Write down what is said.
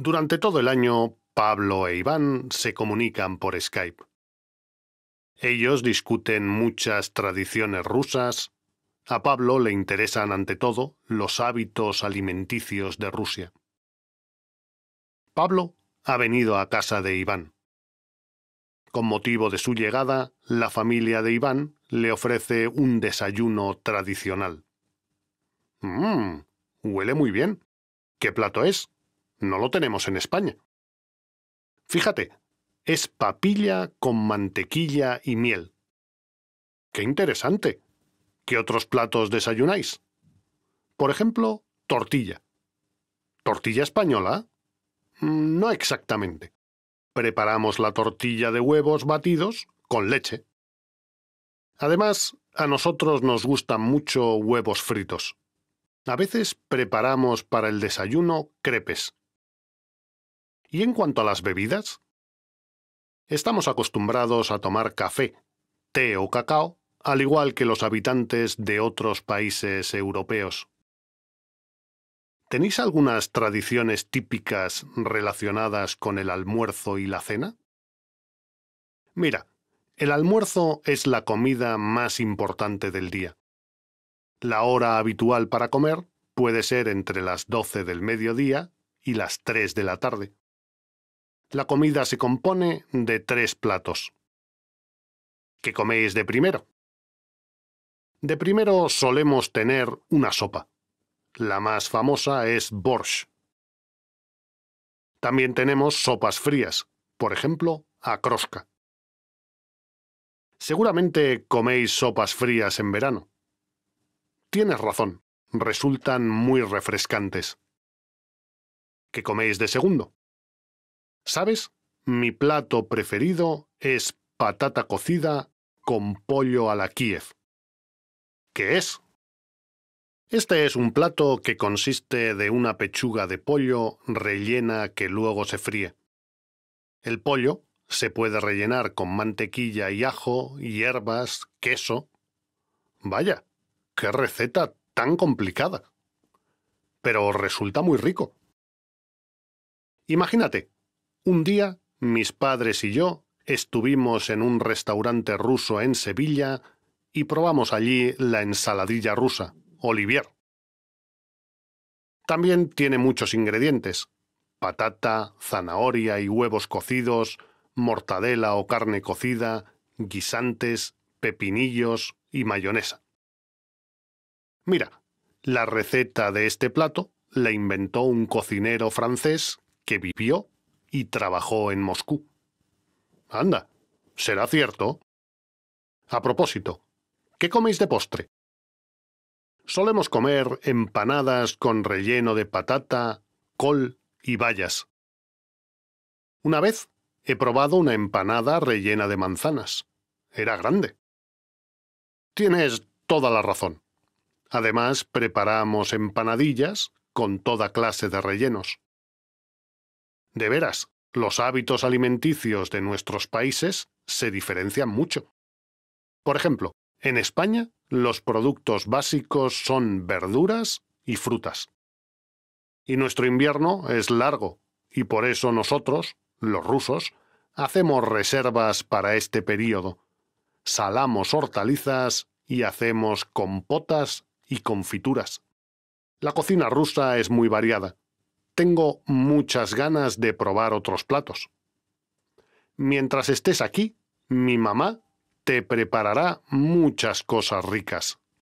Durante todo el año, Pablo e Iván se comunican por Skype. Ellos discuten muchas tradiciones rusas. A Pablo le interesan ante todo los hábitos alimenticios de Rusia. Pablo ha venido a casa de Iván. Con motivo de su llegada, la familia de Iván le ofrece un desayuno tradicional. Mmm, huele muy bien. ¿Qué plato es? No lo tenemos en España. Fíjate, es papilla con mantequilla y miel. ¡Qué interesante! ¿Qué otros platos desayunáis? Por ejemplo, tortilla. ¿Tortilla española? Mm, no exactamente. Preparamos la tortilla de huevos batidos con leche. Además, a nosotros nos gustan mucho huevos fritos. A veces preparamos para el desayuno crepes. ¿Y en cuanto a las bebidas? Estamos acostumbrados a tomar café, té o cacao, al igual que los habitantes de otros países europeos. ¿Tenéis algunas tradiciones típicas relacionadas con el almuerzo y la cena? Mira, el almuerzo es la comida más importante del día. La hora habitual para comer puede ser entre las doce del mediodía y las tres de la tarde. La comida se compone de tres platos. ¿Qué coméis de primero? De primero solemos tener una sopa. La más famosa es borsch. También tenemos sopas frías, por ejemplo, acrosca. Seguramente coméis sopas frías en verano. Tienes razón, resultan muy refrescantes. ¿Qué coméis de segundo? ¿Sabes? Mi plato preferido es patata cocida con pollo a la Kiev. ¿Qué es? Este es un plato que consiste de una pechuga de pollo rellena que luego se fríe. El pollo se puede rellenar con mantequilla y ajo, hierbas, queso. Vaya, qué receta tan complicada. Pero resulta muy rico. Imagínate, un día, mis padres y yo estuvimos en un restaurante ruso en Sevilla y probamos allí la ensaladilla rusa, Olivier. También tiene muchos ingredientes, patata, zanahoria y huevos cocidos, mortadela o carne cocida, guisantes, pepinillos y mayonesa. Mira, la receta de este plato la inventó un cocinero francés que vivió y trabajó en Moscú. Anda, será cierto. A propósito, ¿qué coméis de postre? Solemos comer empanadas con relleno de patata, col y bayas. Una vez he probado una empanada rellena de manzanas. Era grande. Tienes toda la razón. Además, preparamos empanadillas con toda clase de rellenos. De veras, los hábitos alimenticios de nuestros países se diferencian mucho. Por ejemplo, en España los productos básicos son verduras y frutas. Y nuestro invierno es largo, y por eso nosotros, los rusos, hacemos reservas para este período. Salamos hortalizas y hacemos compotas y confituras. La cocina rusa es muy variada tengo muchas ganas de probar otros platos. Mientras estés aquí, mi mamá te preparará muchas cosas ricas.